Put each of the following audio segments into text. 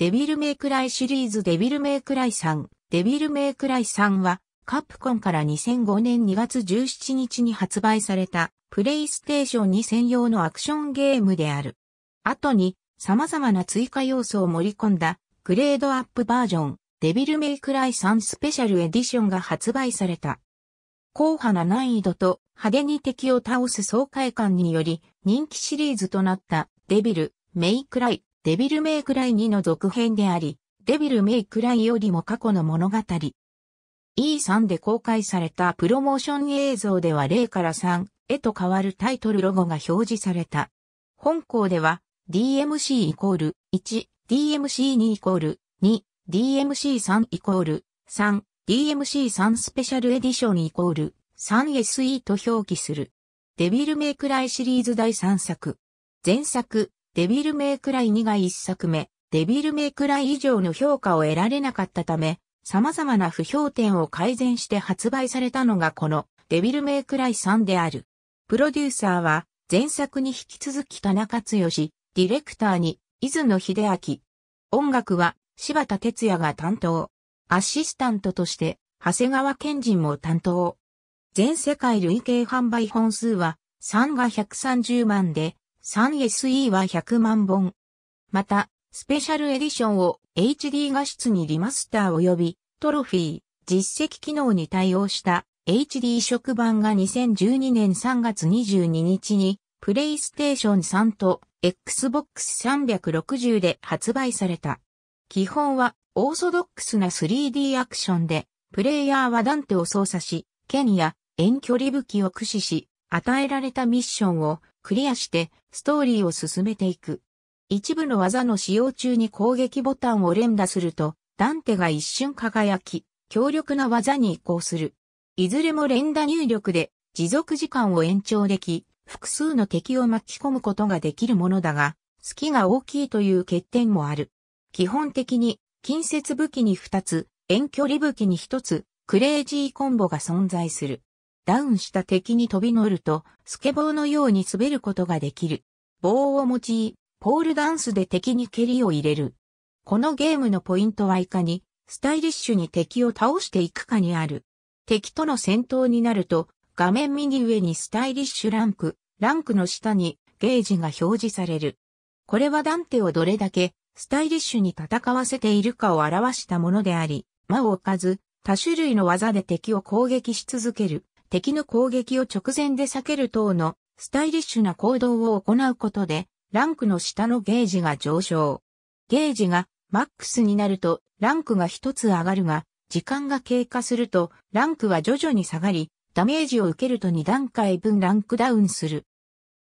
デビルメイクライシリーズデビルメイクライ3。デビルメイクライ3は、カプコンから2005年2月17日に発売された、プレイステーション2専用のアクションゲームである。後に、様々な追加要素を盛り込んだ、グレードアップバージョン、デビルメイクライ3スペシャルエディションが発売された。硬派な難易度と派手に敵を倒す爽快感により人気シリーズとなったデビル、メイクライデビルメイクライ2の続編であり、デビルメイクライよりも過去の物語。E3 で公開されたプロモーション映像では0から3へと変わるタイトルロゴが表示された。本校では DMC イコール1、DMC2 イコール2、DMC3 イコール3、DMC3 スペシャルエディションイコール 3SE と表記する。デビルメイクライシリーズ第3作。前作、デビルメイクライ2が1作目、デビルメイクライ以上の評価を得られなかったため、様々な不評点を改善して発売されたのがこのデビルメイクライ3である。プロデューサーは前作に引き続き田中剛、ディレクターに伊豆野秀明。音楽は柴田哲也が担当。アシスタントとして長谷川賢人も担当。全世界累計販売本数は3が130万で 3SE は100万本。また、スペシャルエディションを HD 画質にリマスター及びトロフィー、実績機能に対応した HD 移植版が2012年3月22日にプレイステーション3と Xbox 360で発売された。基本はオーソドックスな 3D アクションで、プレイヤーはダンテを操作し、剣や遠距離武器を駆使し、与えられたミッションをクリアしてストーリーを進めていく。一部の技の使用中に攻撃ボタンを連打すると、ダンテが一瞬輝き、強力な技に移行する。いずれも連打入力で持続時間を延長でき、複数の敵を巻き込むことができるものだが、隙が大きいという欠点もある。基本的に、近接武器に2つ、遠距離武器に1つ、クレイジーコンボが存在する。ダウンした敵に飛び乗ると、スケボーのように滑ることができる。棒を用い、ポールダンスで敵に蹴りを入れる。このゲームのポイントはいかに、スタイリッシュに敵を倒していくかにある。敵との戦闘になると、画面右上にスタイリッシュランク、ランクの下にゲージが表示される。これはダンテをどれだけスタイリッシュに戦わせているかを表したものであり、間を置かず、多種類の技で敵を攻撃し続ける。敵の攻撃を直前で避ける等のスタイリッシュな行動を行うことで、ランクの下のゲージが上昇。ゲージがマックスになるとランクが一つ上がるが、時間が経過するとランクは徐々に下がり、ダメージを受けると2段階分ランクダウンする。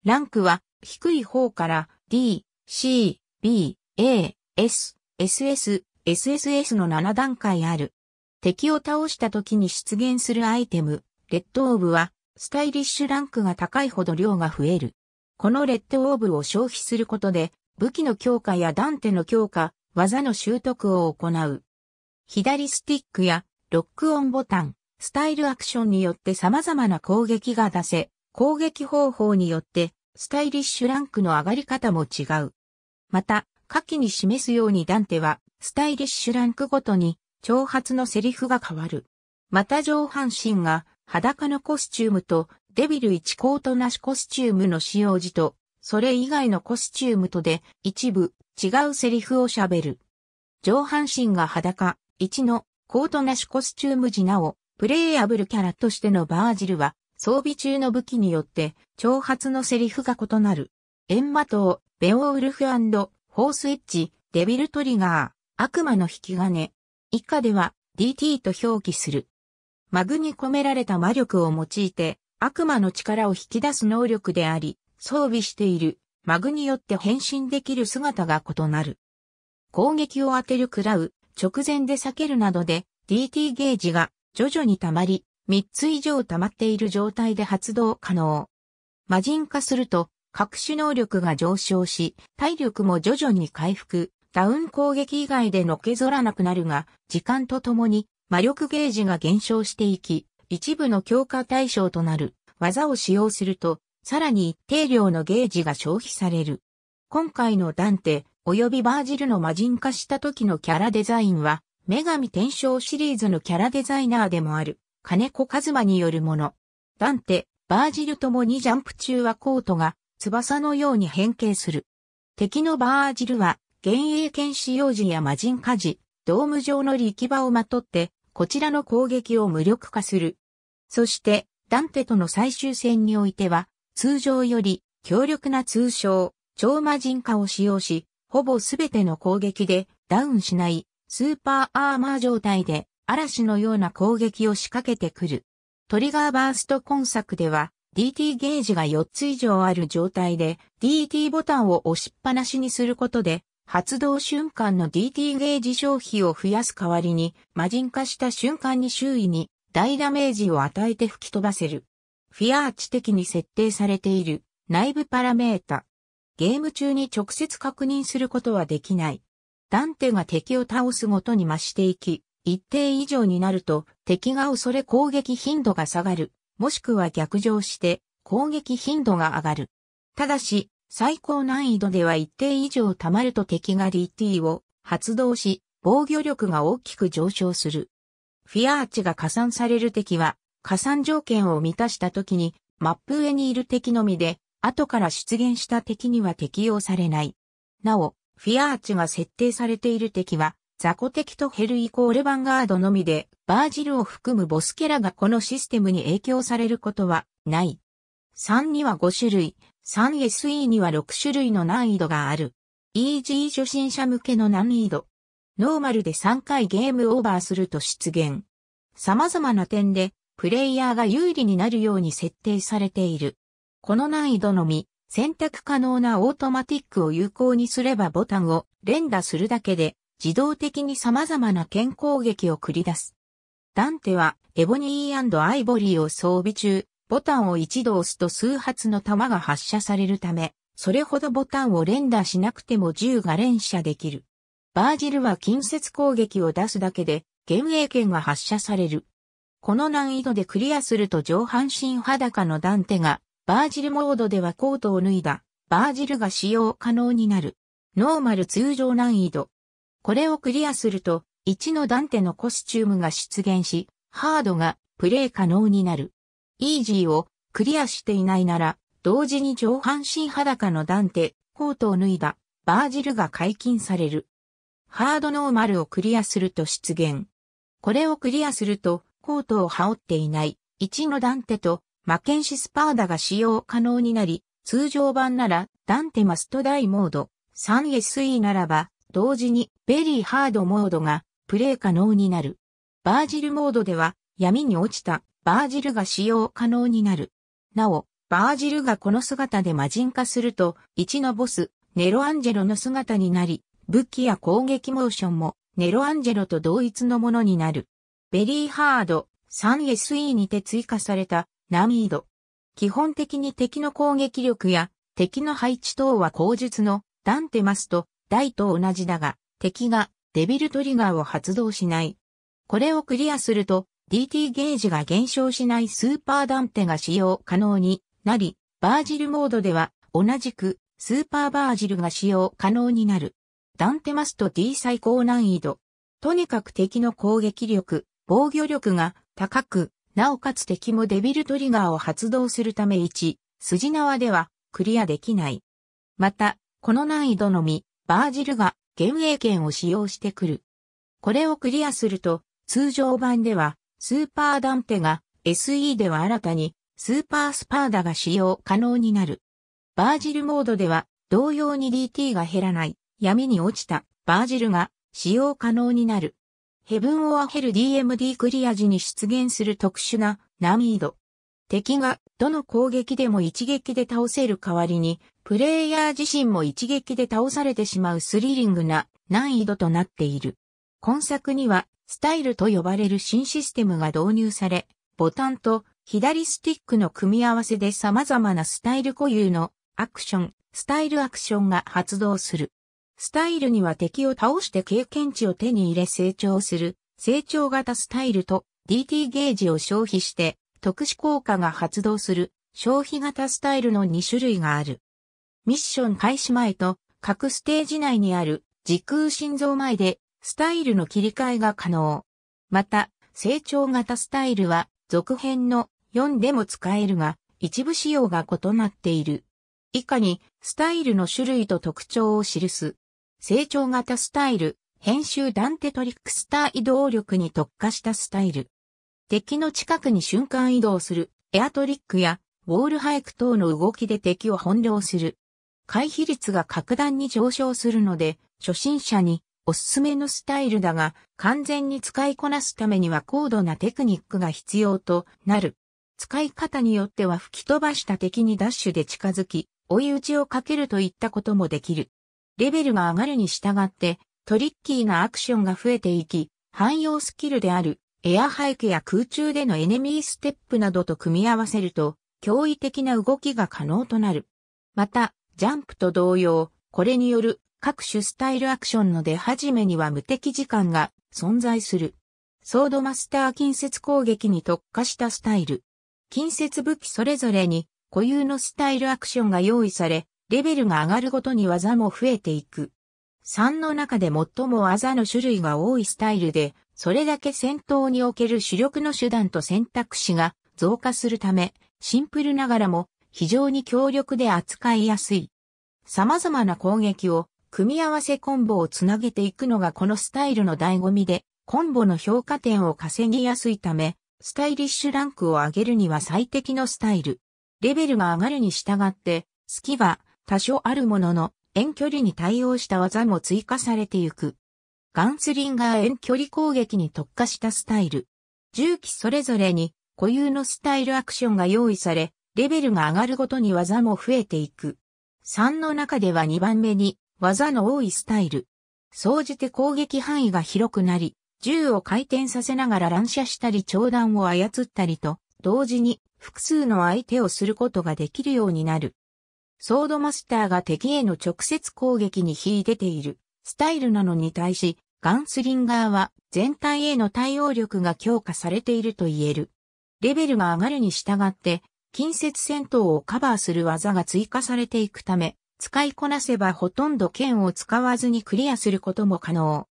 ランクは低い方から D、C、B、A、S、SS、SSS の7段階ある。敵を倒した時に出現するアイテム、レッドオーブは、スタイリッシュランクが高いほど量が増える。このレッドオーブを消費することで、武器の強化やダンテの強化、技の習得を行う。左スティックやロックオンボタン、スタイルアクションによって様々な攻撃が出せ、攻撃方法によってスタイリッシュランクの上がり方も違う。また、下記に示すようにダンテはスタイリッシュランクごとに挑発のセリフが変わる。また上半身が裸のコスチュームとデビル1コートなしコスチュームの使用時と、それ以外のコスチュームとで一部違うセリフを喋る。上半身が裸、1のコートなしコスチューム時なお、プレイアブルキャラとしてのバージルは、装備中の武器によって挑発のセリフが異なる。エンマ島、ベオウルフホースエッジ、デビルトリガー、悪魔の引き金。以下では DT と表記する。マグに込められた魔力を用いて悪魔の力を引き出す能力であり、装備しているマグによって変身できる姿が異なる。攻撃を当てる食らう、直前で避けるなどで DT ゲージが徐々に溜まり、3つ以上溜まっている状態で発動可能。魔人化すると、各種能力が上昇し、体力も徐々に回復、ダウン攻撃以外でのけぞらなくなるが、時間とともに魔力ゲージが減少していき、一部の強化対象となる技を使用すると、さらに一定量のゲージが消費される。今回のダンテ、及びバージルの魔人化した時のキャラデザインは、女神転生シリーズのキャラデザイナーでもある、金子和馬によるもの。ダンテ、バージルともにジャンプ中はコートが翼のように変形する。敵のバージルは、幻影剣士用時や魔人火事、ドーム状の力場をまとって、こちらの攻撃を無力化する。そして、ダンテとの最終戦においては、通常より強力な通称、超魔人化を使用し、ほぼすべての攻撃でダウンしないスーパーアーマー状態で嵐のような攻撃を仕掛けてくる。トリガーバースト今作では DT ゲージが4つ以上ある状態で DT ボタンを押しっぱなしにすることで発動瞬間の DT ゲージ消費を増やす代わりに、魔人化した瞬間に周囲に大ダメージを与えて吹き飛ばせる。フィアーチ的に設定されている内部パラメータ。ゲーム中に直接確認することはできない。ダンテが敵を倒すごとに増していき、一定以上になると敵が恐れ攻撃頻度が下がる、もしくは逆上して攻撃頻度が上がる。ただし、最高難易度では一定以上溜まると敵が DT を発動し、防御力が大きく上昇する。フィアーチが加算される敵は、加算条件を満たした時に、マップ上にいる敵のみで、後から出現した敵には適用されない。なお、フィアーチが設定されている敵は、雑魚敵とヘルイコールヴァンガードのみで、バージルを含むボスキャラがこのシステムに影響されることはない。3には5種類、3SE には6種類の難易度がある。EG 初心者向けの難易度。ノーマルで3回ゲームオーバーすると出現。様々な点で、プレイヤーが有利になるように設定されている。この難易度のみ、選択可能なオートマティックを有効にすればボタンを連打するだけで、自動的に様々な剣攻撃を繰り出す。ダンテはエボニーアイボリーを装備中、ボタンを一度押すと数発の弾が発射されるため、それほどボタンを連打しなくても銃が連射できる。バージルは近接攻撃を出すだけで、幻影剣が発射される。この難易度でクリアすると上半身裸のダンテが、バージルモードではコートを脱いだ、バージルが使用可能になる。ノーマル通常難易度。これをクリアすると、1のダンテのコスチュームが出現し、ハードがプレイ可能になる。イージーをクリアしていないなら、同時に上半身裸のダンテ、コートを脱いだ、バージルが解禁される。ハードノーマルをクリアすると出現。これをクリアすると、コートを羽織っていない、1のダンテと、マケンシスパーダが使用可能になり、通常版なら、ダンテマストダイモード、3SE ならば、同時に、ベリーハードモードが、プレイ可能になる。バージルモードでは、闇に落ちたバージルが使用可能になる。なお、バージルがこの姿で魔人化すると、1のボス、ネロアンジェロの姿になり、武器や攻撃モーションも、ネロアンジェロと同一のものになる。ベリーハード 3SE にて追加されたナミード。基本的に敵の攻撃力や敵の配置等は口述のダンテマスと大と同じだが敵がデビルトリガーを発動しない。これをクリアすると DT ゲージが減少しないスーパーダンテが使用可能になり、バージルモードでは同じくスーパーバージルが使用可能になる。ダンテマスト D 最高難易度。とにかく敵の攻撃力、防御力が高く、なおかつ敵もデビルトリガーを発動するため1、筋縄ではクリアできない。また、この難易度のみ、バージルが幻影剣を使用してくる。これをクリアすると、通常版ではスーパーダンテが SE では新たにスーパースパーダが使用可能になる。バージルモードでは同様に DT が減らない闇に落ちたバージルが使用可能になる。ヘブンオアヘル DMD クリア時に出現する特殊な難易度。敵がどの攻撃でも一撃で倒せる代わりに、プレイヤー自身も一撃で倒されてしまうスリリングな難易度となっている。今作にはスタイルと呼ばれる新システムが導入され、ボタンと左スティックの組み合わせで様々なスタイル固有のアクション、スタイルアクションが発動する。スタイルには敵を倒して経験値を手に入れ成長する、成長型スタイルと DT ゲージを消費して特殊効果が発動する消費型スタイルの2種類がある。ミッション開始前と各ステージ内にある時空心臓前でスタイルの切り替えが可能。また、成長型スタイルは、続編の4でも使えるが、一部仕様が異なっている。以下に、スタイルの種類と特徴を記す。成長型スタイル、編集団テトリックスター移動力に特化したスタイル。敵の近くに瞬間移動する、エアトリックや、ウォールハイク等の動きで敵を翻弄する。回避率が格段に上昇するので、初心者におすすめのスタイルだが、完全に使いこなすためには高度なテクニックが必要となる。使い方によっては吹き飛ばした敵にダッシュで近づき、追い打ちをかけるといったこともできる。レベルが上がるに従って、トリッキーなアクションが増えていき、汎用スキルである、エアハイクや空中でのエネミーステップなどと組み合わせると、驚異的な動きが可能となる。また、ジャンプと同様、これによる各種スタイルアクションの出始めには無敵時間が存在する。ソードマスター近接攻撃に特化したスタイル。近接武器それぞれに固有のスタイルアクションが用意され、レベルが上がるごとに技も増えていく。3の中で最も技の種類が多いスタイルで、それだけ戦闘における主力の手段と選択肢が増加するため、シンプルながらも非常に強力で扱いやすい。様々な攻撃を組み合わせコンボをつなげていくのがこのスタイルの醍醐味で、コンボの評価点を稼ぎやすいため、スタイリッシュランクを上げるには最適のスタイル。レベルが上がるに従って、スキは多少あるものの遠距離に対応した技も追加されていく。ガンスリンガー遠距離攻撃に特化したスタイル。重機それぞれに固有のスタイルアクションが用意され、レベルが上がるごとに技も増えていく。3の中では2番目に技の多いスタイル。総じて攻撃範囲が広くなり、銃を回転させながら乱射したり長弾を操ったりと、同時に複数の相手をすることができるようになる。ソードマスターが敵への直接攻撃にい出ているスタイルなのに対し、ガンスリンガーは全体への対応力が強化されていると言える。レベルが上がるに従って、近接戦闘をカバーする技が追加されていくため、使いこなせばほとんど剣を使わずにクリアすることも可能。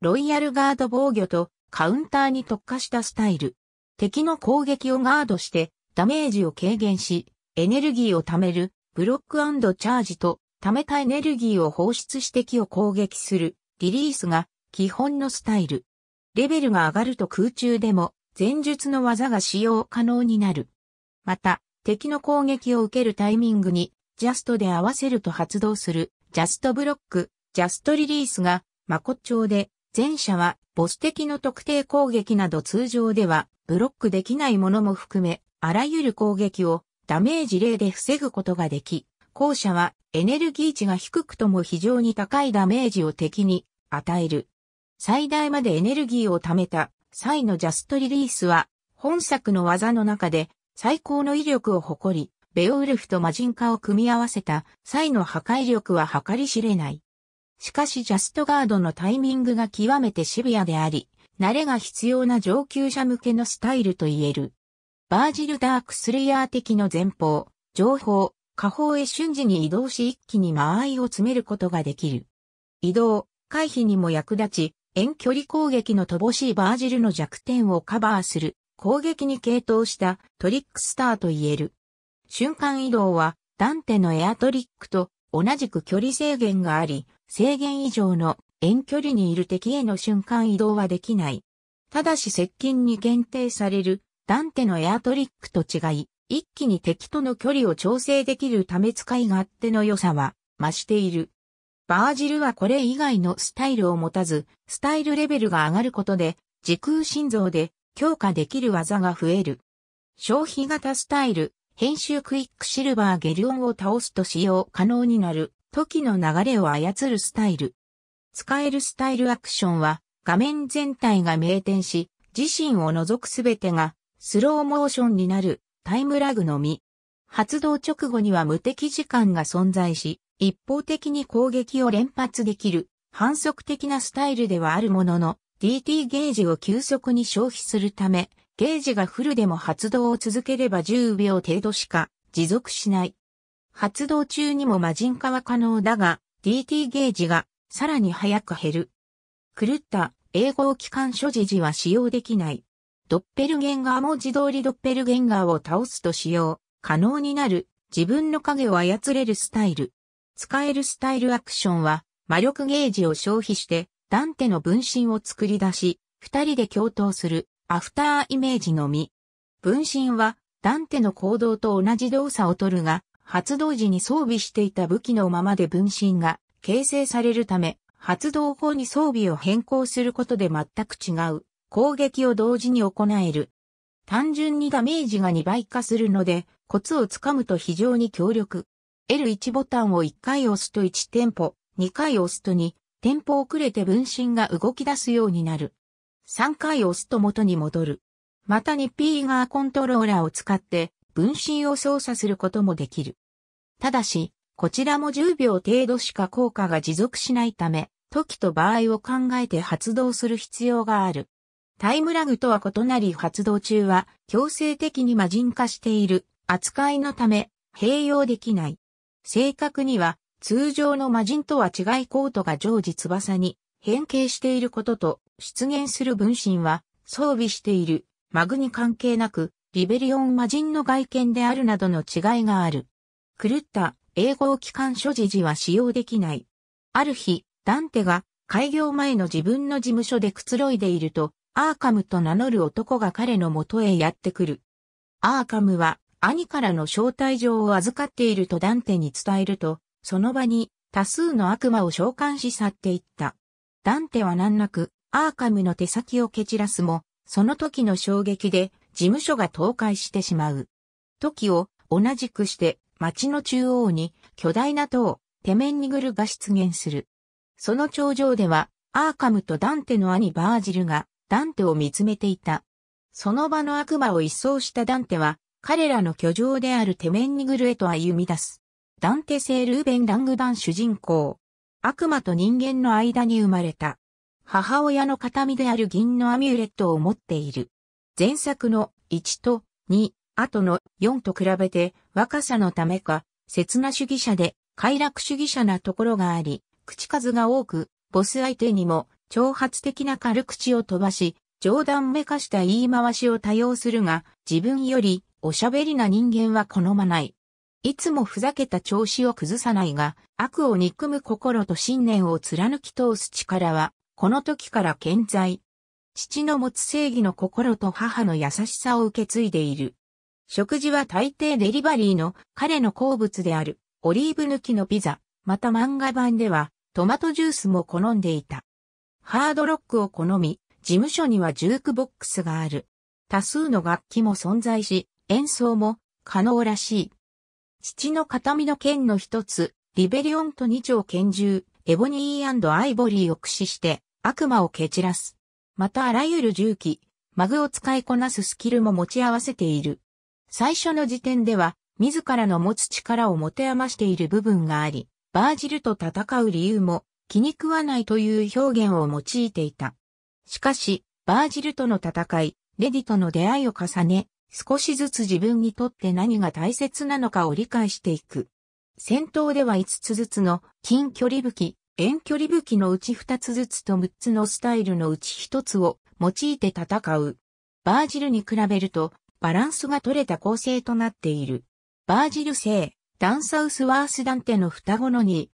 ロイヤルガード防御とカウンターに特化したスタイル。敵の攻撃をガードしてダメージを軽減し、エネルギーを貯める、ブロックチャージと貯めたエネルギーを放出して敵を攻撃する、リリースが基本のスタイル。レベルが上がると空中でも前述の技が使用可能になる。また、敵の攻撃を受けるタイミングにジャストで合わせると発動する、ジャストブロック、ジャストリリースが、マコ調で、前者は、ボス的の特定攻撃など通常では、ブロックできないものも含め、あらゆる攻撃を、ダメージ例で防ぐことができ、後者は、エネルギー値が低くとも非常に高いダメージを敵に、与える。最大までエネルギーを貯めた、際のジャストリリースは、本作の技の中で、最高の威力を誇り、ベオウルフとマジンカを組み合わせた際の破壊力は計り知れない。しかしジャストガードのタイミングが極めてシビアであり、慣れが必要な上級者向けのスタイルと言える。バージルダークスレイヤー的の前方、上方、下方へ瞬時に移動し一気に間合いを詰めることができる。移動、回避にも役立ち、遠距離攻撃の乏しいバージルの弱点をカバーする、攻撃に傾倒したトリックスターと言える。瞬間移動はダンテのエアトリックと同じく距離制限があり、制限以上の遠距離にいる敵への瞬間移動はできない。ただし接近に限定されるダンテのエアトリックと違い、一気に敵との距離を調整できるため使い勝手の良さは増している。バージルはこれ以外のスタイルを持たず、スタイルレベルが上がることで、時空心臓で強化できる技が増える。消費型スタイル、編集クイックシルバーゲリオンを倒すと使用可能になる時の流れを操るスタイル。使えるスタイルアクションは画面全体が明転し、自身を除くすべてがスローモーションになるタイムラグのみ。発動直後には無敵時間が存在し、一方的に攻撃を連発できる反則的なスタイルではあるものの、DT ゲージを急速に消費するため、ゲージがフルでも発動を続ければ10秒程度しか持続しない。発動中にも魔人化は可能だが、DT ゲージがさらに早く減る。狂った英語機関所持時は使用できない。ドッペルゲンガーも自動りドッペルゲンガーを倒すと使用可能になる自分の影を操れるスタイル。使えるスタイルアクションは魔力ゲージを消費してダンテの分身を作り出し、二人で共闘する。アフターイメージのみ。分身は、ダンテの行動と同じ動作をとるが、発動時に装備していた武器のままで分身が形成されるため、発動後に装備を変更することで全く違う攻撃を同時に行える。単純にダメージが2倍化するので、コツをつかむと非常に強力。L1 ボタンを1回押すと1テンポ、2回押すと2テンポ遅れて分身が動き出すようになる。3回押すと元に戻る。またにピーガーコントローラーを使って分身を操作することもできる。ただし、こちらも10秒程度しか効果が持続しないため、時と場合を考えて発動する必要がある。タイムラグとは異なり発動中は強制的に魔人化している扱いのため併用できない。正確には通常の魔人とは違いコートが常時翼に変形していることと出現する分身は装備しているマグに関係なくリベリオン魔人の外見であるなどの違いがある。狂った英語を機関所持時は使用できない。ある日、ダンテが開業前の自分の事務所でくつろいでいると、アーカムと名乗る男が彼の元へやってくる。アーカムは兄からの招待状を預かっているとダンテに伝えると、その場に多数の悪魔を召喚し去っていった。ダンテは難なくアーカムの手先を蹴散らすも、その時の衝撃で事務所が倒壊してしまう。時を同じくして町の中央に巨大な塔、テメンニグルが出現する。その頂上ではアーカムとダンテの兄バージルがダンテを見つめていた。その場の悪魔を一掃したダンテは彼らの居城であるテメンニグルへと歩み出す。ダンテ・セールーベン・ラングバン主人公。悪魔と人間の間に生まれた。母親の形見である銀のアミュレットを持っている。前作の1と2、後の4と比べて若さのためか、刹那主義者で快楽主義者なところがあり、口数が多く、ボス相手にも挑発的な軽口を飛ばし、冗談めかした言い回しを多用するが、自分よりおしゃべりな人間は好まない。いつもふざけた調子を崩さないが、悪を憎む心と信念を貫き通す力はこの時から健在。父の持つ正義の心と母の優しさを受け継いでいる。食事は大抵デリバリーの彼の好物であるオリーブ抜きのピザ、また漫画版ではトマトジュースも好んでいた。ハードロックを好み、事務所にはジュークボックスがある。多数の楽器も存在し、演奏も可能らしい。父の形見の剣の一つ、リベリオンと二丁拳銃、エボニーアイボリーを駆使して、悪魔を蹴散らす。またあらゆる銃器、マグを使いこなすスキルも持ち合わせている。最初の時点では、自らの持つ力を持て余している部分があり、バージルと戦う理由も気に食わないという表現を用いていた。しかし、バージルとの戦い、レディとの出会いを重ね、少しずつ自分にとって何が大切なのかを理解していく。戦闘では5つずつの近距離武器、遠距離武器のうち2つずつと6つのスタイルのうち1つを用いて戦う。バージルに比べるとバランスが取れた構成となっている。バージル製、ダンサウスワースダンテの双子の2。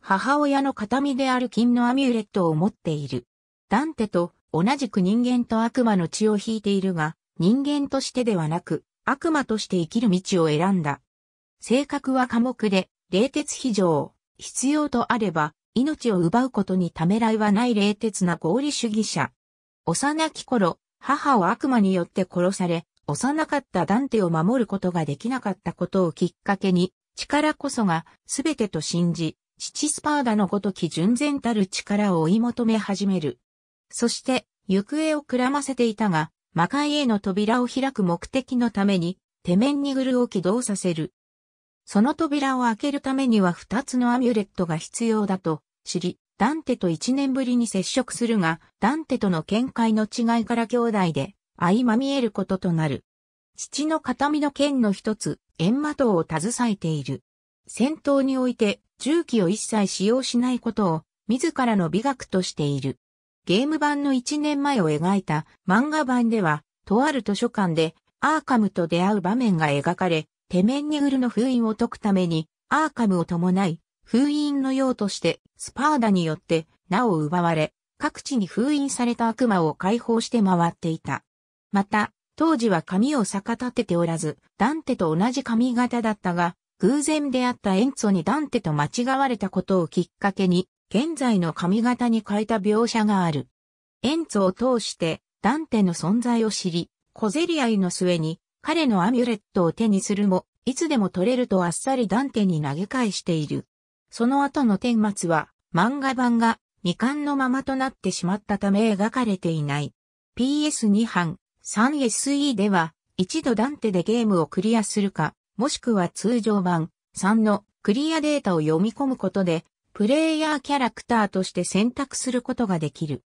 母親の形見である金のアミュレットを持っている。ダンテと同じく人間と悪魔の血を引いているが、人間としてではなく、悪魔として生きる道を選んだ。性格は寡黙で、冷徹非常、必要とあれば、命を奪うことにためらいはない冷徹な合理主義者。幼き頃、母を悪魔によって殺され、幼かったダンテを守ることができなかったことをきっかけに、力こそが全てと信じ、父スパーダのごとき純然たる力を追い求め始める。そして、行方をくらませていたが、魔界への扉を開く目的のために、手面にグルを起動させる。その扉を開けるためには二つのアミュレットが必要だと、知り、ダンテと一年ぶりに接触するが、ダンテとの見解の違いから兄弟で、相まみえることとなる。父の形見の剣の一つ、閻魔刀を携えている。戦闘において、銃器を一切使用しないことを、自らの美学としている。ゲーム版の1年前を描いた漫画版では、とある図書館で、アーカムと出会う場面が描かれ、手面にウルの封印を解くために、アーカムを伴い、封印の用としてスパーダによって名を奪われ、各地に封印された悪魔を解放して回っていた。また、当時は髪を逆立てておらず、ダンテと同じ髪型だったが、偶然出会ったエンツォにダンテと間違われたことをきっかけに、現在の髪型に変えた描写がある。エンツォを通して、ダンテの存在を知り、小競り合いの末に、彼のアミュレットを手にするも、いつでも取れるとあっさりダンテに投げ返している。その後の天末は漫画版が未完のままとなってしまったため描かれていない。PS2 版 3SE では一度ダンテでゲームをクリアするか、もしくは通常版3のクリアデータを読み込むことで、プレイヤーキャラクターとして選択することができる。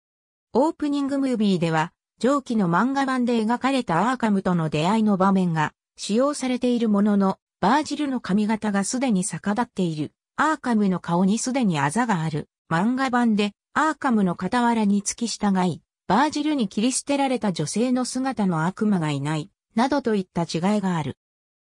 オープニングムービーでは、上記の漫画版で描かれたアーカムとの出会いの場面が使用されているものの、バージルの髪型がすでに逆立っている。アーカムの顔にすでにあざがある漫画版でアーカムの傍らに付き従い、バージルに切り捨てられた女性の姿の悪魔がいない、などといった違いがある。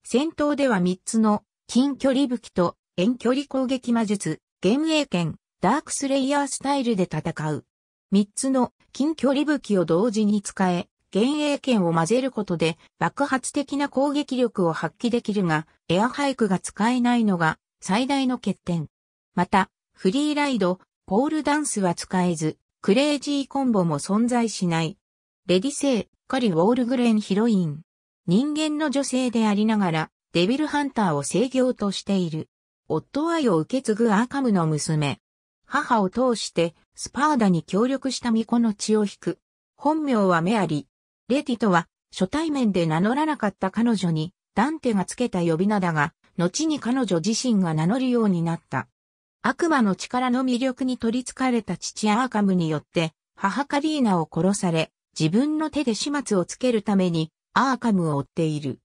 戦闘では3つの近距離武器と遠距離攻撃魔術、幻影剣、ダークスレイヤースタイルで戦う。3つの近距離武器を同時に使え、幻影剣を混ぜることで爆発的な攻撃力を発揮できるが、エアハイクが使えないのが最大の欠点。また、フリーライド、ポールダンスは使えず、クレイジーコンボも存在しない。レディセイ、カリ・ウォールグレンヒロイン。人間の女性でありながら、デビルハンターを制御としている。夫愛を受け継ぐアーカムの娘。母を通して、スパーダに協力した巫女の血を引く。本名はメアリ。レディとは、初対面で名乗らなかった彼女に、ダンテがつけた呼び名だが、後に彼女自身が名乗るようになった。悪魔の力の魅力に取り憑かれた父アーカムによって、母カリーナを殺され、自分の手で始末をつけるために、アーカムを追っている。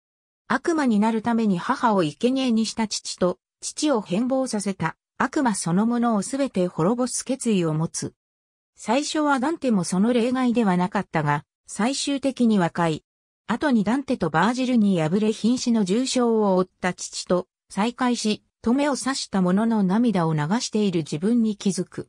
悪魔になるために母を生贄にした父と、父を変貌させた悪魔そのものをすべて滅ぼす決意を持つ。最初はダンテもその例外ではなかったが、最終的に和解、後にダンテとバージルに敗れ瀕死の重傷を負った父と再会し、止めを刺した者の涙を流している自分に気づく。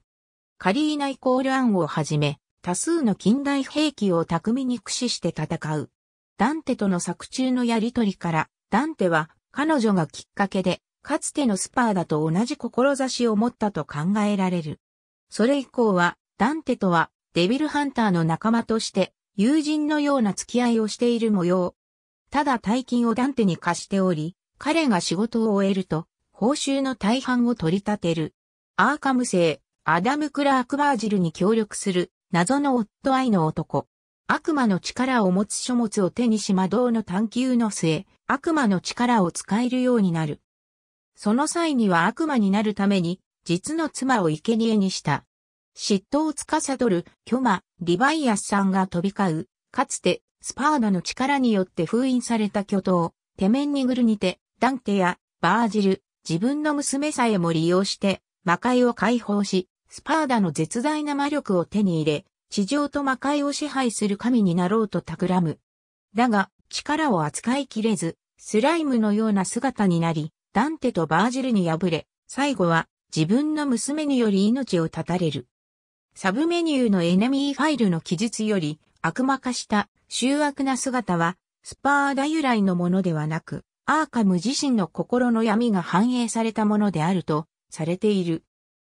カリーナイコールアンをはじめ、多数の近代兵器を巧みに駆使して戦う。ダンテとの作中のやりとりから、ダンテは彼女がきっかけで、かつてのスパーだと同じ志を持ったと考えられる。それ以降は、ダンテとはデビルハンターの仲間として友人のような付き合いをしている模様。ただ大金をダンテに貸しており、彼が仕事を終えると、報酬の大半を取り立てる。アーカム星、アダム・クラーク・バージルに協力する、謎の夫愛の男。悪魔の力を持つ書物を手にし魔導の探求の末、悪魔の力を使えるようになる。その際には悪魔になるために、実の妻を生贄にした。嫉妬を司る巨魔、リヴァイアスさんが飛び交う、かつて、スパーダの力によって封印された巨頭、テメンニグルにて、ダンテやバージル、自分の娘さえも利用して、魔界を解放し、スパーダの絶大な魔力を手に入れ、地上と魔界を支配する神になろうと企む。だが、力を扱いきれず、スライムのような姿になり、ダンテとバージルに敗れ、最後は自分の娘により命を絶たれる。サブメニューのエネミーファイルの記述より悪魔化した醜悪な姿はスパーダ由来のものではなく、アーカム自身の心の闇が反映されたものであるとされている。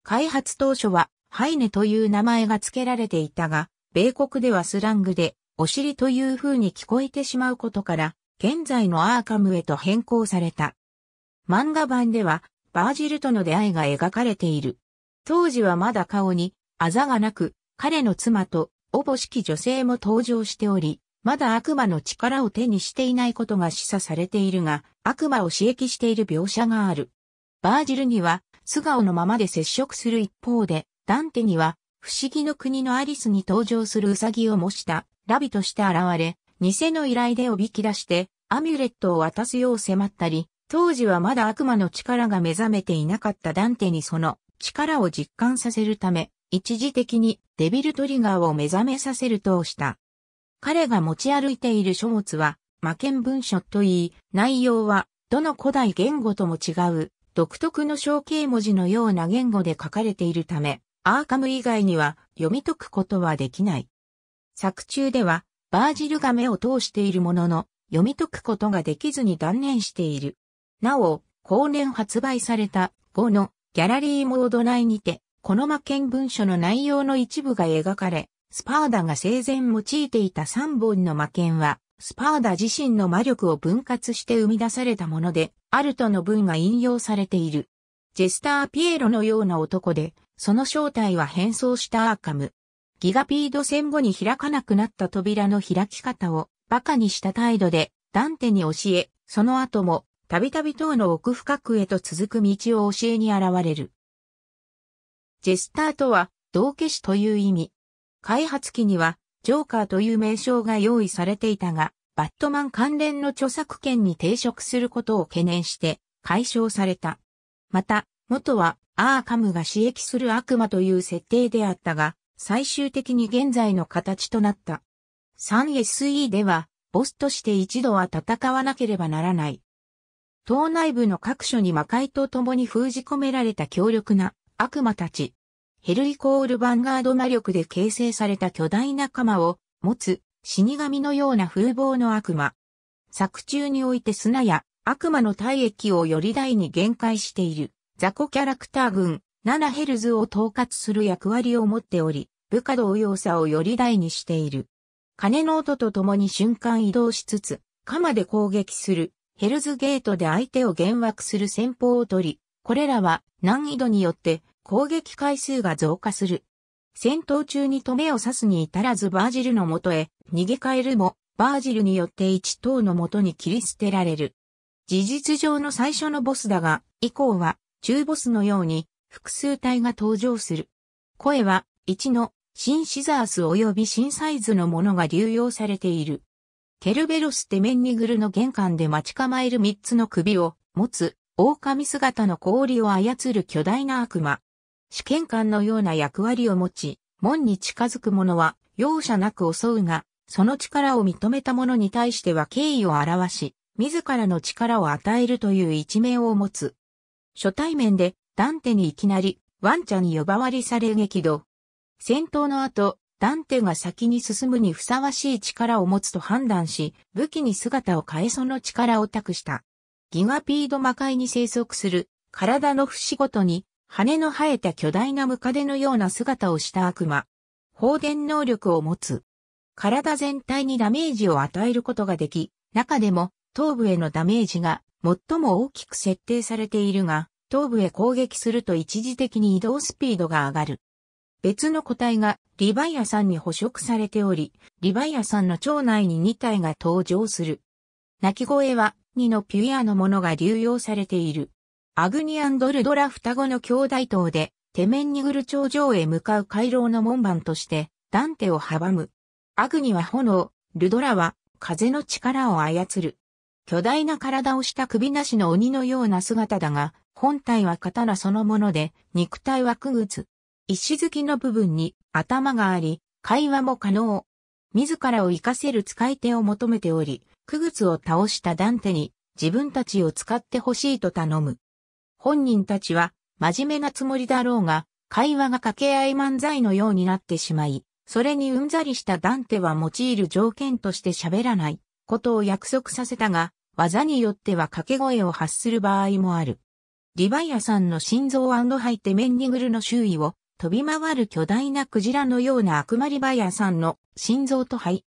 開発当初はハイネという名前が付けられていたが、米国ではスラングでお尻という風に聞こえてしまうことから、現在のアーカムへと変更された。漫画版ではバージルとの出会いが描かれている。当時はまだ顔にあざがなく、彼の妻と、おぼしき女性も登場しており、まだ悪魔の力を手にしていないことが示唆されているが、悪魔を刺激している描写がある。バージルには、素顔のままで接触する一方で、ダンテには、不思議の国のアリスに登場するウサギを模した、ラビとして現れ、偽の依頼でおびき出して、アミュレットを渡すよう迫ったり、当時はまだ悪魔の力が目覚めていなかったダンテにその力を実感させるため、一時的にデビルトリガーを目覚めさせるとした。彼が持ち歩いている書物は、魔剣文書といい、内容は、どの古代言語とも違う、独特の象形文字のような言語で書かれているため、アーカム以外には読み解くことはできない。作中では、バージルが目を通しているものの、読み解くことができずに断念している。なお、後年発売された後のギャラリーモード内にて、この魔剣文書の内容の一部が描かれ、スパーダが生前用いていた3本の魔剣は、スパーダ自身の魔力を分割して生み出されたもので、アルトの文が引用されている。ジェスター・ピエロのような男で、その正体は変装したアーカム。ギガピード戦後に開かなくなった扉の開き方を馬鹿にした態度でダンテに教え、その後もたびたび塔の奥深くへと続く道を教えに現れる。ジェスターとは、道化師という意味。開発機には、ジョーカーという名称が用意されていたが、バットマン関連の著作権に抵触することを懸念して、解消された。また、元は、アーカムが刺激する悪魔という設定であったが、最終的に現在の形となった。3SE では、ボスとして一度は戦わなければならない。党内部の各所に魔界と共に封じ込められた強力な悪魔たち。ヘルイコールヴァンガード魔力で形成された巨大な鎌を持つ死神のような風貌の悪魔。作中において砂や悪魔の体液をより大に限界している雑魚キャラクター群ナヘルズを統括する役割を持っており、部下同様さをより大にしている。鐘の音と共に瞬間移動しつつ、鎌で攻撃する、ヘルズゲートで相手を幻惑する戦法を取り、これらは難易度によって攻撃回数が増加する。戦闘中に止めを刺すに至らずバージルの元へ逃げ帰るも、バージルによって一等の元に切り捨てられる。事実上の最初のボスだが、以降は中ボスのように複数体が登場する。声は1の新シザース及び新サイズのものが流用されている。ケルベロステメンニグルの玄関で待ち構える3つの首を持つ狼姿の氷を操る巨大な悪魔。試験官のような役割を持ち、門に近づく者は容赦なく襲うが、その力を認めた者に対しては敬意を表し、自らの力を与えるという一面を持つ。初対面でダンテにいきなりワンちゃんに呼ばわりされ激怒。戦闘の後、ダンテが先に進むにふさわしい力を持つと判断し、武器に姿を変えその力を託した。ギガピード魔界に生息する、体の節ごとに、羽の生えた巨大なムカデのような姿をした悪魔。放電能力を持つ。体全体にダメージを与えることができ、中でも頭部へのダメージが最も大きく設定されているが、頭部へ攻撃すると一時的に移動スピードが上がる。別の個体がリヴァイアさんに捕食されており、リヴァイアさんの腸内に2体が登場する。鳴き声はにのピュイアのものが流用されている。アグニアンドルドラ双子の兄弟島で、テメンニグル頂上へ向かう回廊の門番として、ダンテを阻む。アグニは炎、ルドラは風の力を操る。巨大な体をした首なしの鬼のような姿だが、本体は刀そのもので、肉体はくぐつ。石突きの部分に頭があり、会話も可能。自らを活かせる使い手を求めており、クグツを倒したダンテに自分たちを使ってほしいと頼む。本人たちは真面目なつもりだろうが、会話が掛け合い漫才のようになってしまい、それにうんざりしたダンテは用いる条件として喋らないことを約束させたが、技によっては掛け声を発する場合もある。リヴァイアさんの心臓ハイテメンニグルの周囲を飛び回る巨大なクジラのような悪魔リヴァイアさんの心臓と肺、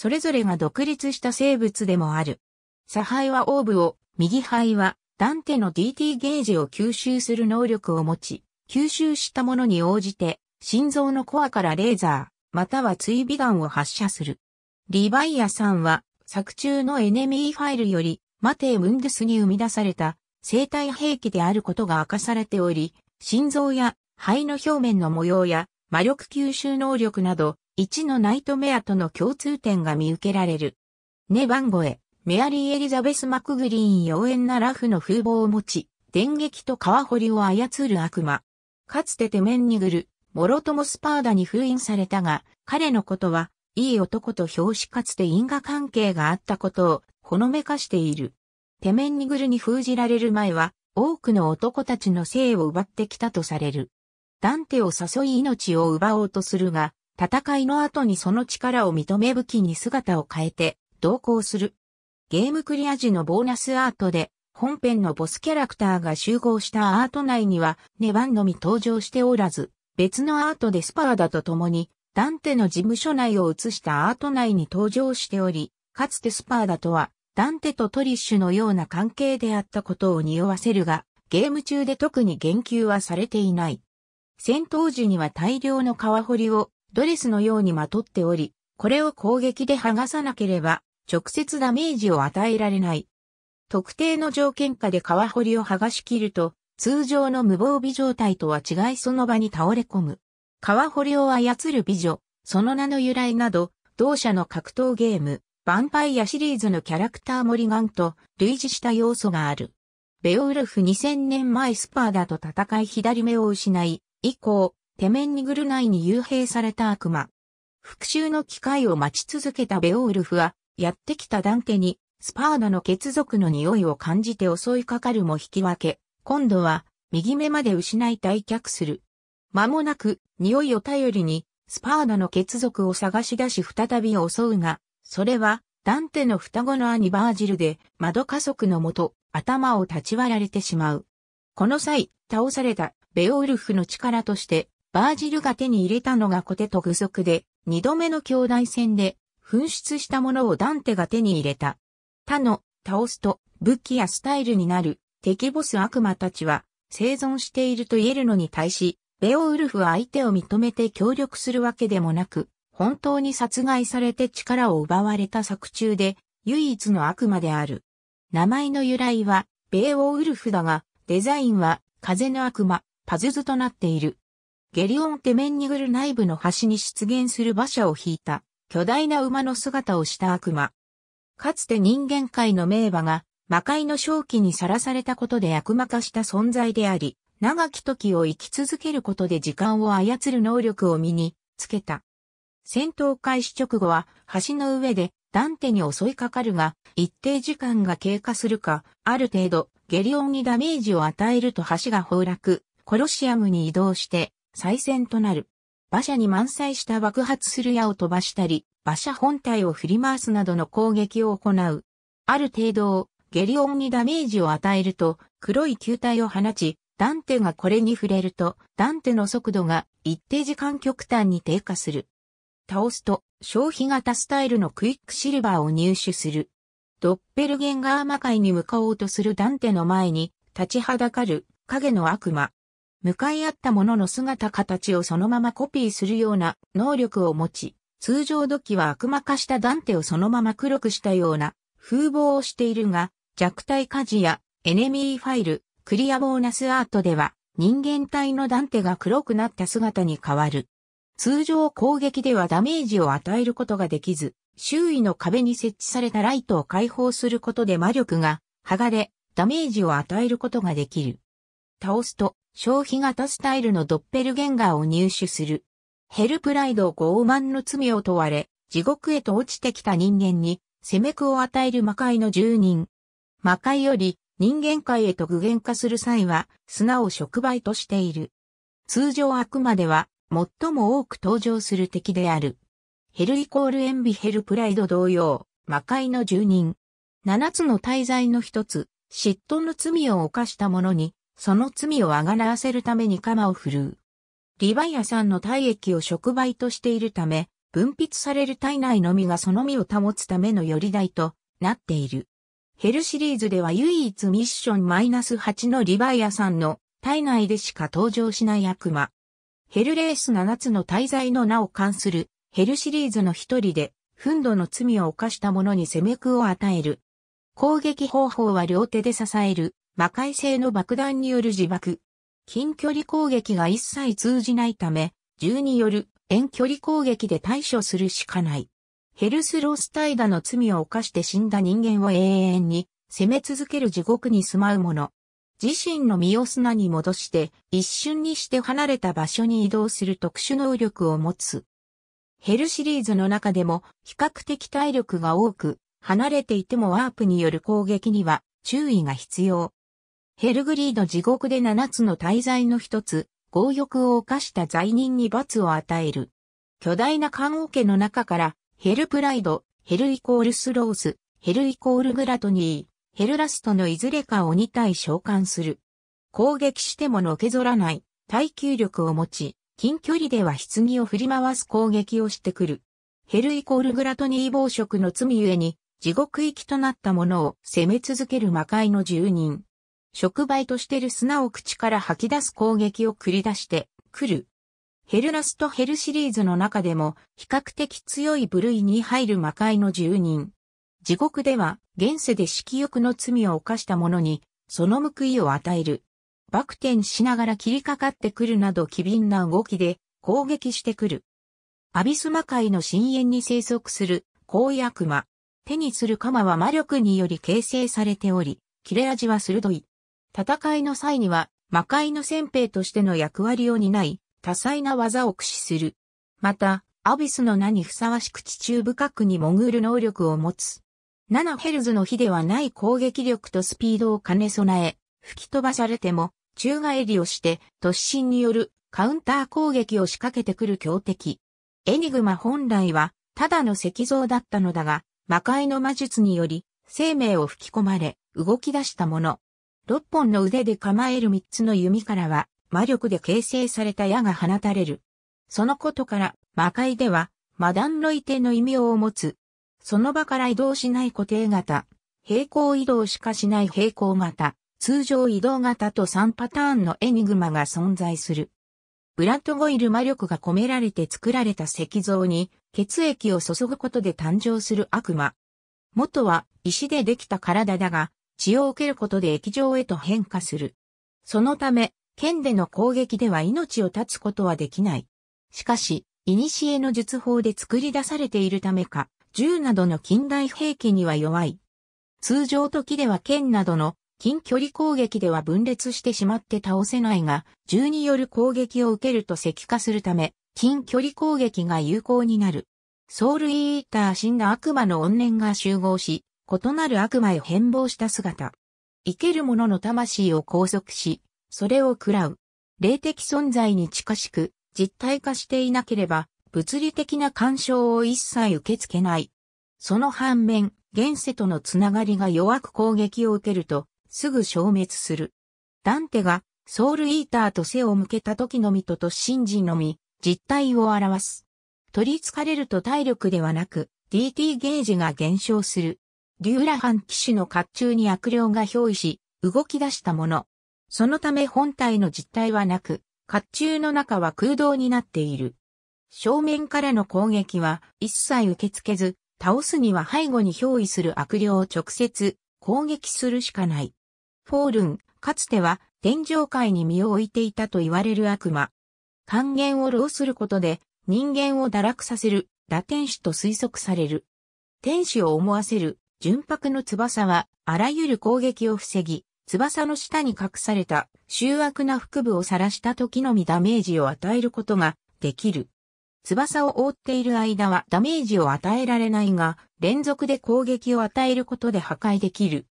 それぞれが独立した生物でもある。左肺はオーブを、右肺はダンテの DT ゲージを吸収する能力を持ち、吸収したものに応じて、心臓のコアからレーザー、または追尾眼を発射する。リヴァイアさんは、作中のエネミーファイルより、マテー・ムンデスに生み出された生体兵器であることが明かされており、心臓や肺の表面の模様や魔力吸収能力など1のナイトメアとの共通点が見受けられる。ネバンゴエ、メアリー・エリザベス・マクグリーン妖艶なラフの風貌を持ち、電撃と川掘りを操る悪魔。かつてテメンニグル、モロトモスパーダに封印されたが、彼のことは、いい男と表紙かつて因果関係があったことを、ほのめかしている。テメンニグルに封じられる前は、多くの男たちの性を奪ってきたとされる。ダンテを誘い命を奪おうとするが、戦いの後にその力を認め武器に姿を変えて同行する。ゲームクリア時のボーナスアートで本編のボスキャラクターが集合したアート内にはネバンのみ登場しておらず、別のアートでスパーダと共にダンテの事務所内を映したアート内に登場しており、かつてスパーダとはダンテとトリッシュのような関係であったことを匂わせるが、ゲーム中で特に言及はされていない。戦闘時には大量の川掘りをドレスのようにまとっており、これを攻撃で剥がさなければ、直接ダメージを与えられない。特定の条件下で皮掘りを剥がし切ると、通常の無防備状態とは違いその場に倒れ込む。皮掘りを操る美女、その名の由来など、同社の格闘ゲーム、ヴァンパイアシリーズのキャラクターモリガンと類似した要素がある。ベオウルフ2000年前スパーダと戦い左目を失い、以降、テメンニグル内に幽閉された悪魔。復讐の機会を待ち続けたベオウルフは、やってきたダンテに、スパーダの血族の匂いを感じて襲いかかるも引き分け、今度は、右目まで失い退却する。間もなく、匂いを頼りに、スパーダの血族を探し出し再び襲うが、それは、ダンテの双子の兄バージルで、窓家族のもと、頭を立ち割られてしまう。この際、倒されたベオウルフの力として、バージルが手に入れたのがコテと具足で、二度目の兄弟戦で、紛失したものをダンテが手に入れた。他の、倒すと、武器やスタイルになる、敵ボス悪魔たちは、生存していると言えるのに対し、ベオウルフは相手を認めて協力するわけでもなく、本当に殺害されて力を奪われた作中で、唯一の悪魔である。名前の由来は、ベオウルフだが、デザインは、風の悪魔、パズズとなっている。ゲリオンテメンニグル内部の端に出現する馬車を引いた巨大な馬の姿をした悪魔。かつて人間界の名馬が魔界の正気にさらされたことで悪魔化した存在であり、長き時を生き続けることで時間を操る能力を身につけた。戦闘開始直後は橋の上でダンテに襲いかかるが、一定時間が経過するか、ある程度ゲリオンにダメージを与えると橋が崩落、コロシアムに移動して再戦となる。馬車に満載した爆発する矢を飛ばしたり、馬車本体を振り回すなどの攻撃を行う。ある程度ゲリオンにダメージを与えると黒い球体を放ち、ダンテがこれに触れると、ダンテの速度が一定時間極端に低下する。倒すと、消費型スタイルのクイックシルバーを入手する。ドッペルゲンガー魔界に向かおうとするダンテの前に、立ちはだかる影の悪魔。向かい合ったものの姿形をそのままコピーするような能力を持ち、通常土器は悪魔化したダンテをそのまま黒くしたような風貌をしているが、弱体火事やエネミーファイル、クリアボーナスアートでは人間体のダンテが黒くなった姿に変わる。通常攻撃ではダメージを与えることができず、周囲の壁に設置されたライトを解放することで魔力が剥がれ、ダメージを与えることができる。倒すと、消費型スタイルのドッペルゲンガーを入手する。ヘルプライド傲慢の罪を問われ、地獄へと落ちてきた人間に、攻めくを与える魔界の住人。魔界より人間界へと具現化する際は、砂を触媒としている。通常あくまでは、最も多く登場する敵である。ヘルイコールエンビヘルプライド同様、魔界の住人。七つの大罪の一つ、嫉妬の罪を犯した者に、その罪をあがらせるために鎌を振るう。リバイアさんの体液を触媒としているため、分泌される体内のみがその身を保つためのより台となっている。ヘルシリーズでは唯一ミッション -8 のリバイアさんの体内でしか登場しない悪魔。ヘルレース7つの滞在の名を冠するヘルシリーズの一人で、憤怒の罪を犯した者に攻めくを与える。攻撃方法は両手で支える、魔界製の爆弾による自爆。近距離攻撃が一切通じないため、銃による遠距離攻撃で対処するしかない。ヘルスロスタイダの罪を犯して死んだ人間を永遠に攻め続ける地獄に住まう者。自身の身を砂に戻して一瞬にして離れた場所に移動する特殊能力を持つ。ヘルシリーズの中でも比較的体力が多く、離れていてもワープによる攻撃には注意が必要。ヘルグリード地獄で七つの大罪の一つ、強欲を犯した罪人に罰を与える。巨大な棺桶の中から、ヘルプライド、ヘルイコールスロース、ヘルイコールグラトニー、ヘルラストのいずれかを2体召喚する。攻撃してものけぞらない、耐久力を持ち、近距離では棺を振り回す攻撃をしてくる。ヘルイコールグラトニー暴食の罪ゆえに、地獄行きとなった者を攻め続ける魔界の住人。触媒としてる砂を口から吐き出す攻撃を繰り出してくる。ヘルナスとヘルシリーズの中でも比較的強い部類に入る魔界の住人。地獄では現世で色欲の罪を犯した者にその報いを与える。バク転しながら切りかかってくるなど機敏な動きで攻撃してくる。アビス魔界の深淵に生息する荒悪魔。手にする鎌は魔力により形成されており、切れ味は鋭い。戦いの際には魔界の先兵としての役割を担い、多彩な技を駆使する。また、アビスの名にふさわしく地中深くに潜る能力を持つ。7ヘルズの火ではない攻撃力とスピードを兼ね備え、吹き飛ばされても、宙返りをして、突進によるカウンター攻撃を仕掛けてくる強敵。エニグマ本来は、ただの石像だったのだが、魔界の魔術により、生命を吹き込まれ、動き出したもの。6本の腕で構える3つの弓からは、魔力で形成された矢が放たれる。そのことから、魔界では、魔弾ロイテの異名を持つ。その場から移動しない固定型、平行移動しかしない平行型、通常移動型と3パターンのエニグマが存在する。ブラッドゴイル魔力が込められて作られた石像に血液を注ぐことで誕生する悪魔。元は石でできた体だが、血を受けることで液状へと変化する。そのため、剣での攻撃では命を絶つことはできない。しかし、古の術法で作り出されているためか、銃などの近代兵器には弱い。通常時では剣などの近距離攻撃では分裂してしまって倒せないが、銃による攻撃を受けると石化するため、近距離攻撃が有効になる。ソウルイーター死んだ悪魔の怨念が集合し、異なる悪魔へ変貌した姿。生ける者の魂を拘束し、それを喰らう。霊的存在に近しく、実体化していなければ、物理的な干渉を一切受け付けない。その反面、現世とのつながりが弱く攻撃を受けると、すぐ消滅する。ダンテが、ソウルイーターと背を向けた時のみとと信心のみ、実体を表す。取り憑かれると体力ではなく、DT ゲージが減少する。リューラハン騎手の甲冑に悪霊が憑依し、動き出したもの。そのため本体の実体はなく、甲冑の中は空洞になっている。正面からの攻撃は一切受け付けず、倒すには背後に憑依する悪霊を直接攻撃するしかない。フォールン、かつては天上界に身を置いていたと言われる悪魔。還元を浪することで人間を堕落させる、堕天使と推測される。天使を思わせる純白の翼は、あらゆる攻撃を防ぎ、翼の下に隠された、醜悪な腹部を晒した時のみダメージを与えることができる。翼を覆っている間はダメージを与えられないが、連続で攻撃を与えることで破壊できる。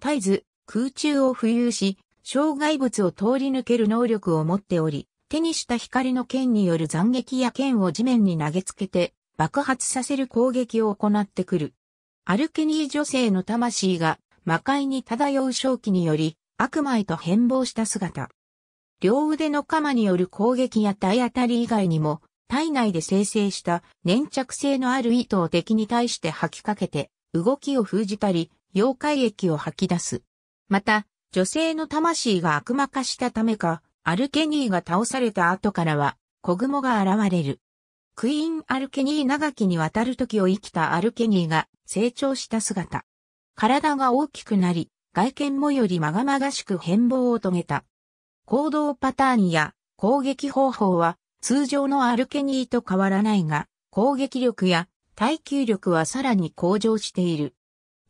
絶えず、空中を浮遊し、障害物を通り抜ける能力を持っており、手にした光の剣による斬撃や剣を地面に投げつけて、爆発させる攻撃を行ってくる。アルケニー女性の魂が魔界に漂う正気により悪魔へと変貌した姿。両腕の鎌による攻撃や体当たり以外にも体内で生成した粘着性のある糸を敵に対して吐きかけて動きを封じたり妖怪液を吐き出す。また女性の魂が悪魔化したためかアルケニーが倒された後からは子雲が現れる。クイーン・アルケニー長きにわたる時を生きたアルケニーが成長した姿。体が大きくなり、外見もよりまがまがしく変貌を遂げた。行動パターンや攻撃方法は通常のアルケニーと変わらないが、攻撃力や耐久力はさらに向上している。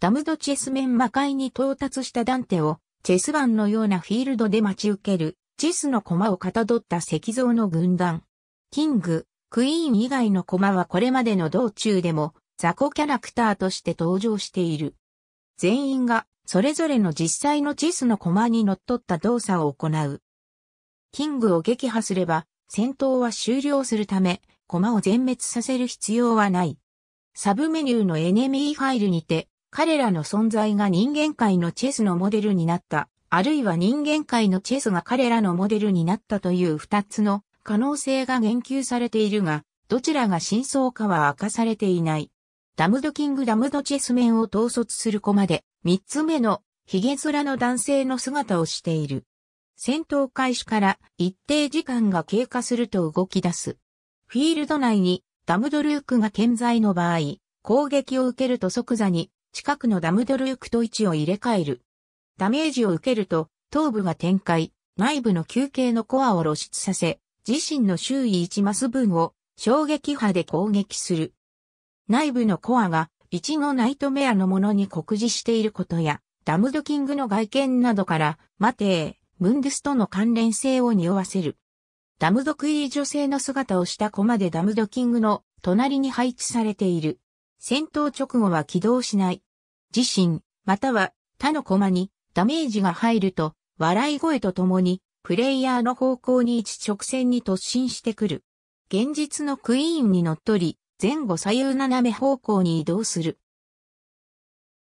ダムドチェス面魔界に到達したダンテを、チェス盤のようなフィールドで待ち受ける、チェスの駒をかたどった石像の軍団。キング、クイーン以外の駒はこれまでの道中でも、雑魚キャラクターとして登場している。全員がそれぞれの実際のチェスの駒に乗っった動作を行う。キングを撃破すれば戦闘は終了するため駒を全滅させる必要はない。サブメニューのエネミーファイルにて彼らの存在が人間界のチェスのモデルになった、あるいは人間界のチェスが彼らのモデルになったという二つの可能性が言及されているが、どちらが真相かは明かされていない。ダムドキングダムドチェス面を統率する駒で、三つ目の、髭面の男性の姿をしている。戦闘開始から一定時間が経過すると動き出す。フィールド内にダムドルークが健在の場合、攻撃を受けると即座に近くのダムドルークと位置を入れ替える。ダメージを受けると頭部が展開、内部の休憩のコアを露出させ、自身の周囲1マス分を衝撃波で攻撃する。内部のコアが、イチゴナイトメアのものに酷似していることや、ダムドキングの外見などから、マテー、ムンデスとの関連性を匂わせる。ダムドクイー女性の姿をしたコマでダムドキングの隣に配置されている。戦闘直後は起動しない。自身、または他のコマにダメージが入ると、笑い声とともに、プレイヤーの方向に一直線に突進してくる。現実のクイーンに乗っ取り、前後左右斜め方向に移動する。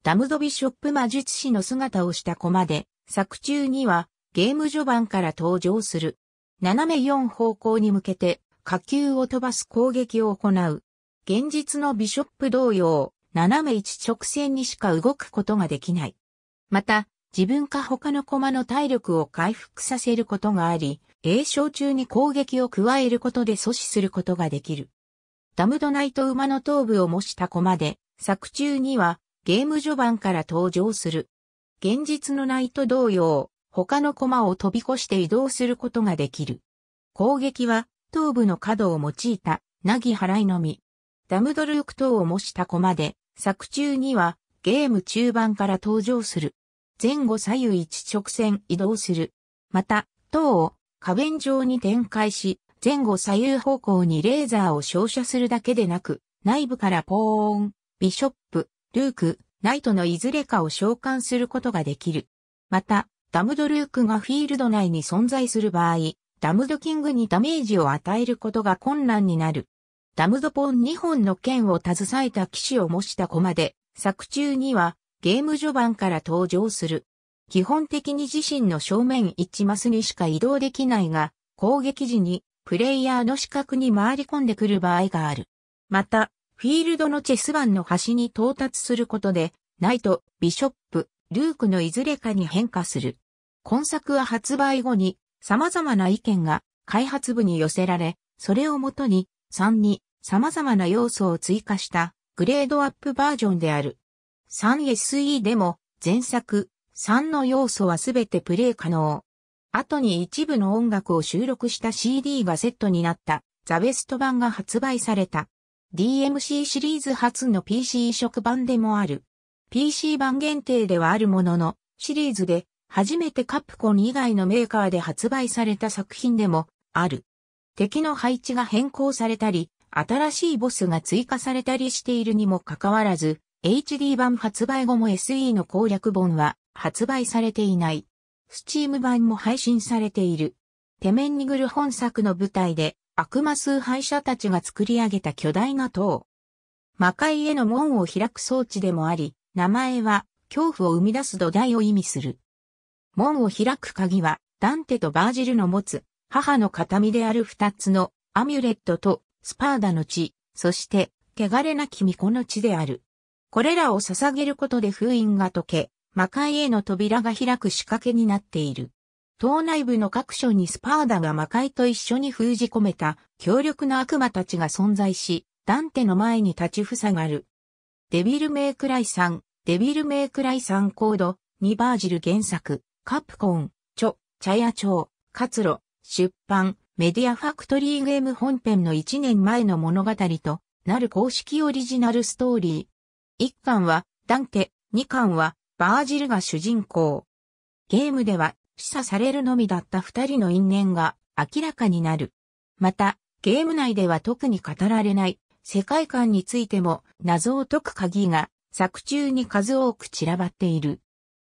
ダムドビショップ魔術師の姿をしたコマで、作中にはゲーム序盤から登場する。斜め4方向に向けて火球を飛ばす攻撃を行う。現実のビショップ同様、斜め一直線にしか動くことができない。また、自分か他の駒の体力を回復させることがあり、栄章中に攻撃を加えることで阻止することができる。ダムドナイト馬の頭部を模した駒で、作中にはゲーム序盤から登場する。現実のナイト同様、他の駒を飛び越して移動することができる。攻撃は頭部の角を用いた、なぎ払いのみ。ダムドルーク等を模した駒で、作中にはゲーム中盤から登場する。前後左右一直線移動する。また、塔を花弁状に展開し、前後左右方向にレーザーを照射するだけでなく、内部からポーン、ビショップ、ルーク、ナイトのいずれかを召喚することができる。また、ダムドルークがフィールド内に存在する場合、ダムドキングにダメージを与えることが困難になる。ダムドポン2本の剣を携えた騎士を模した駒で、作中にはゲーム序盤から登場する。基本的に自身の正面1マスにしか移動できないが、攻撃時にプレイヤーの死角に回り込んでくる場合がある。また、フィールドのチェス盤の端に到達することで、ナイト、ビショップ、ルークのいずれかに変化する。今作は発売後に様々な意見が開発部に寄せられ、それをもとに3に様々な要素を追加したグレードアップバージョンである。3SE でも前作3の要素はすべてプレイ可能。後に一部の音楽を収録した CD がセットになったザ・ベスト版が発売された。DMC シリーズ初の PC 移植版でもある。PC 版限定ではあるものの、シリーズで初めてカプコン以外のメーカーで発売された作品でもある。敵の配置が変更されたり、新しいボスが追加されたりしているにもかかわらず、HD 版発売後も SE の攻略本は発売されていない。スチーム版も配信されている。テメンニグル本作の舞台で悪魔崇拝者たちが作り上げた巨大な塔。魔界への門を開く装置でもあり、名前は恐怖を生み出す土台を意味する。門を開く鍵は、ダンテとバージルの持つ、母の形見である二つのアミュレットとスパーダの地、そして、汚れなき巫女の地である。これらを捧げることで封印が解け、魔界への扉が開く仕掛けになっている。島内部の各所にスパーダが魔界と一緒に封じ込めた強力な悪魔たちが存在し、ダンテの前に立ちふさがる。デビル・メイクライさん、デビル・メイクライさんコード、2バージル原作、カプコン、チョ、チャヤ町、活路、出版、メディアファクトリーゲーム本編の1年前の物語となる公式オリジナルストーリー。1巻は、ダンテ、2巻は、バージルが主人公。ゲームでは示唆されるのみだった二人の因縁が明らかになる。また、ゲーム内では特に語られない世界観についても謎を解く鍵が作中に数多く散らばっている。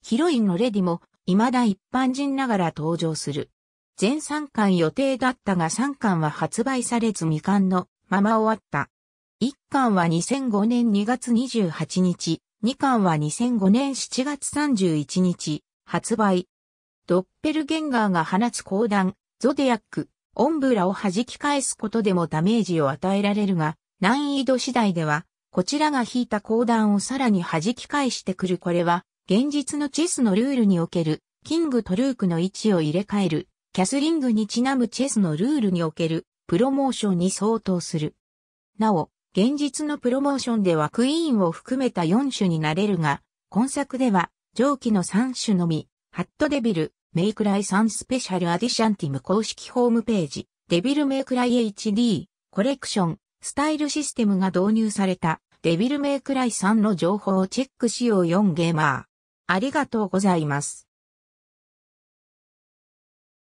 ヒロインのレディも未だ一般人ながら登場する。全3巻予定だったが3巻は発売されず未完のまま終わった。1巻は2005年2月28日、2巻は2005年7月31日、発売。ドッペルゲンガーが放つ講談、ゾディアック、オンブラを弾き返すことでもダメージを与えられるが、難易度次第では、こちらが引いた講談をさらに弾き返してくるこれは、現実のチェスのルールにおける、キングとルークの位置を入れ替える、キャスリングにちなむチェスのルールにおける、プロモーションに相当する。なお、現実のプロモーションではクイーンを含めた4種になれるが、今作では上記の3種のみ、ハットデビル、メイクライサンスペシャルアディシャンティム公式ホームページ、デビルメイクライ HD、コレクション、スタイルシステムが導入された、デビルメイクライさんの情報をチェックしよう4ゲーマー。ありがとうございます。